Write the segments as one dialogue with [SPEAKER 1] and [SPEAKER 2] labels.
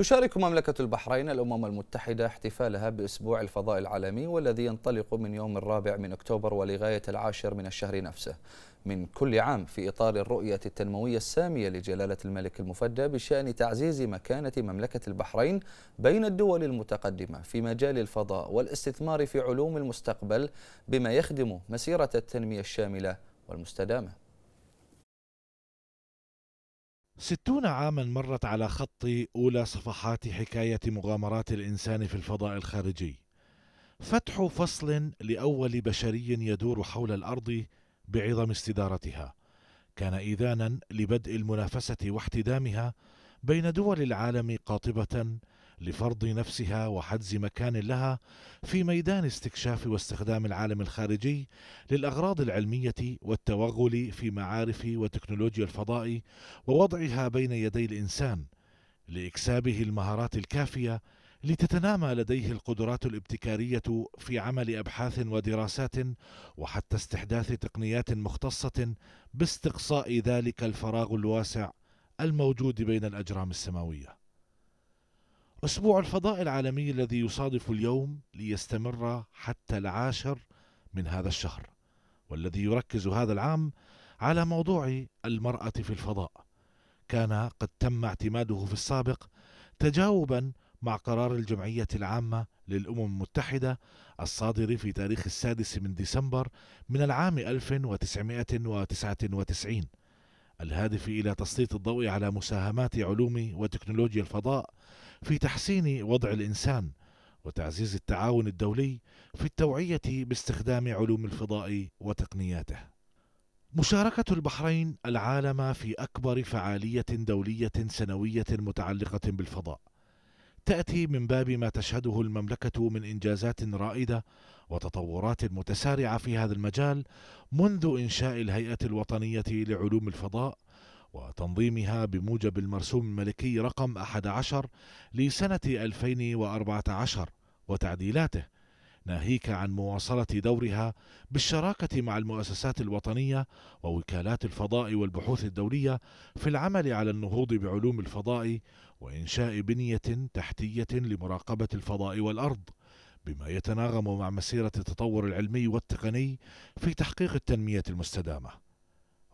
[SPEAKER 1] تشارك مملكة البحرين الأمم المتحدة احتفالها بأسبوع الفضاء العالمي والذي ينطلق من يوم الرابع من أكتوبر ولغاية العاشر من الشهر نفسه من كل عام في إطار الرؤية التنموية السامية لجلالة الملك المفدى بشأن تعزيز مكانة مملكة البحرين بين الدول المتقدمة في مجال الفضاء والاستثمار في علوم المستقبل بما يخدم مسيرة التنمية الشاملة والمستدامة ستون عاما مرت على خط أولى صفحات حكاية مغامرات الإنسان في الفضاء الخارجي فتح فصل لأول بشري يدور حول الأرض بعظم استدارتها كان إذانا لبدء المنافسة واحتدامها بين دول العالم قاطبة لفرض نفسها وحجز مكان لها في ميدان استكشاف واستخدام العالم الخارجي للاغراض العلميه والتوغل في معارف وتكنولوجيا الفضاء ووضعها بين يدي الانسان لاكسابه المهارات الكافيه لتتنامى لديه القدرات الابتكاريه في عمل ابحاث ودراسات وحتى استحداث تقنيات مختصه باستقصاء ذلك الفراغ الواسع الموجود بين الاجرام السماويه أسبوع الفضاء العالمي الذي يصادف اليوم ليستمر حتى العاشر من هذا الشهر والذي يركز هذا العام على موضوع المرأة في الفضاء كان قد تم اعتماده في السابق تجاوبا مع قرار الجمعية العامة للأمم المتحدة الصادر في تاريخ السادس من ديسمبر من العام 1999 الهادف إلى تسليط الضوء على مساهمات علوم وتكنولوجيا الفضاء في تحسين وضع الإنسان وتعزيز التعاون الدولي في التوعية باستخدام علوم الفضاء وتقنياته. مشاركة البحرين العالم في أكبر فعالية دولية سنوية متعلقة بالفضاء. تأتي من باب ما تشهده المملكة من إنجازات رائدة وتطورات متسارعة في هذا المجال منذ إنشاء الهيئة الوطنية لعلوم الفضاء وتنظيمها بموجب المرسوم الملكي رقم 11 لسنة 2014 وتعديلاته ناهيك عن مواصلة دورها بالشراكة مع المؤسسات الوطنية ووكالات الفضاء والبحوث الدولية في العمل على النهوض بعلوم الفضاء وإنشاء بنية تحتية لمراقبة الفضاء والأرض بما يتناغم مع مسيرة التطور العلمي والتقني في تحقيق التنمية المستدامة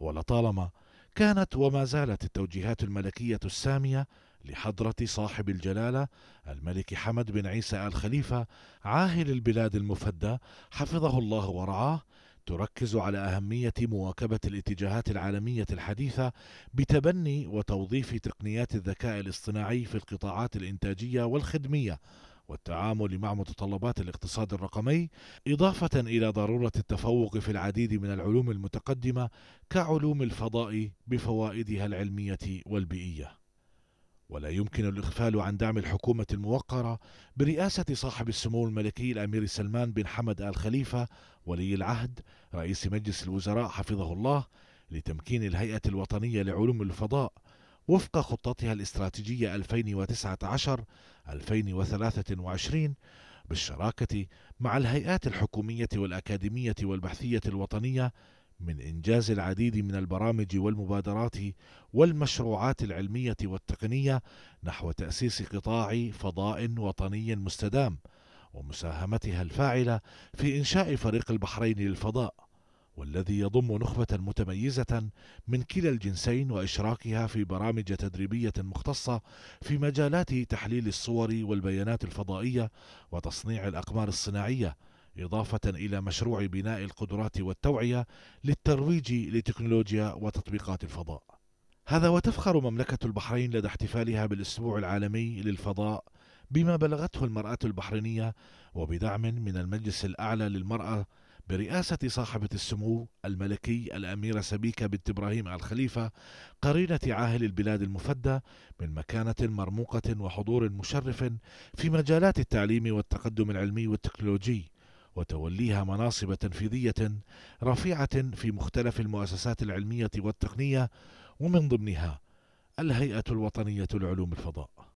[SPEAKER 1] ولطالما كانت وما زالت التوجيهات الملكية السامية لحضرة صاحب الجلالة الملك حمد بن عيسى آل خليفة عاهل البلاد المفدى حفظه الله ورعاه تركز على أهمية مواكبة الاتجاهات العالمية الحديثة بتبني وتوظيف تقنيات الذكاء الاصطناعي في القطاعات الإنتاجية والخدمية والتعامل مع متطلبات الاقتصاد الرقمي إضافة إلى ضرورة التفوق في العديد من العلوم المتقدمة كعلوم الفضاء بفوائدها العلمية والبيئية ولا يمكن الإغفال عن دعم الحكومة الموقرة برئاسة صاحب السمو الملكي الأمير سلمان بن حمد آل خليفة ولي العهد رئيس مجلس الوزراء حفظه الله لتمكين الهيئة الوطنية لعلوم الفضاء وفق خطتها الاستراتيجية 2019-2023 بالشراكة مع الهيئات الحكومية والأكاديمية والبحثية الوطنية من إنجاز العديد من البرامج والمبادرات والمشروعات العلمية والتقنية نحو تأسيس قطاع فضاء وطني مستدام ومساهمتها الفاعلة في إنشاء فريق البحرين للفضاء والذي يضم نخبة متميزة من كلا الجنسين وإشراكها في برامج تدريبية مختصة في مجالات تحليل الصور والبيانات الفضائية وتصنيع الأقمار الصناعية إضافة إلى مشروع بناء القدرات والتوعية للترويج لتكنولوجيا وتطبيقات الفضاء. هذا وتفخر مملكة البحرين لدى احتفالها بالأسبوع العالمي للفضاء بما بلغته المرأة البحرينية وبدعم من المجلس الأعلى للمرأة برئاسة صاحبة السمو الملكي الأميرة سبيكة بنت إبراهيم الخليفة قرينة عاهل البلاد المفدى من مكانة مرموقة وحضور مشرف في مجالات التعليم والتقدم العلمي والتكنولوجي وتوليها مناصب تنفيذية رفيعة في مختلف المؤسسات العلمية والتقنية ومن ضمنها الهيئة الوطنية لعلوم الفضاء